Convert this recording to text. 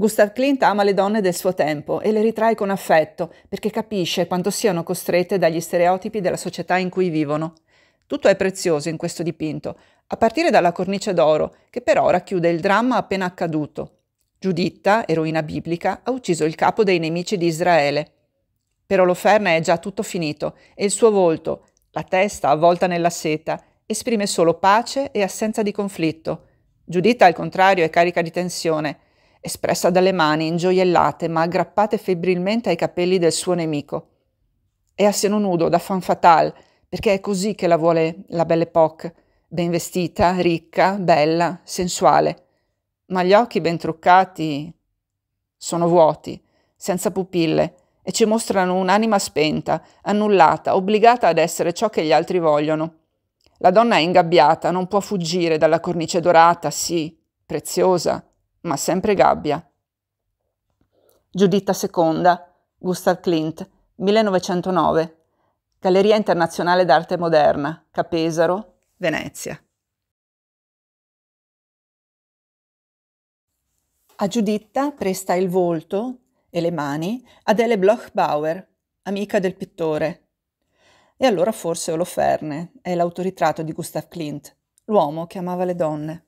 Gustav Klimt ama le donne del suo tempo e le ritrae con affetto perché capisce quanto siano costrette dagli stereotipi della società in cui vivono. Tutto è prezioso in questo dipinto, a partire dalla cornice d'oro, che però racchiude il dramma appena accaduto. Giuditta, eroina biblica, ha ucciso il capo dei nemici di Israele. Per Oloferne è già tutto finito e il suo volto, la testa avvolta nella seta, esprime solo pace e assenza di conflitto. Giuditta, al contrario, è carica di tensione espressa dalle mani ingioiellate ma aggrappate febbrilmente ai capelli del suo nemico. È a seno nudo, da fan fatale, perché è così che la vuole la Belle Époque, ben vestita, ricca, bella, sensuale. Ma gli occhi ben truccati sono vuoti, senza pupille, e ci mostrano un'anima spenta, annullata, obbligata ad essere ciò che gli altri vogliono. La donna è ingabbiata, non può fuggire dalla cornice dorata, sì, preziosa, ma sempre gabbia. Giuditta II, Gustav Clint, 1909, Galleria Internazionale d'Arte Moderna, Capesaro, Venezia. A Giuditta presta il volto e le mani Adele Bloch-Bauer, amica del pittore. E allora forse Oloferne è l'autoritratto di Gustav Clint, l'uomo che amava le donne.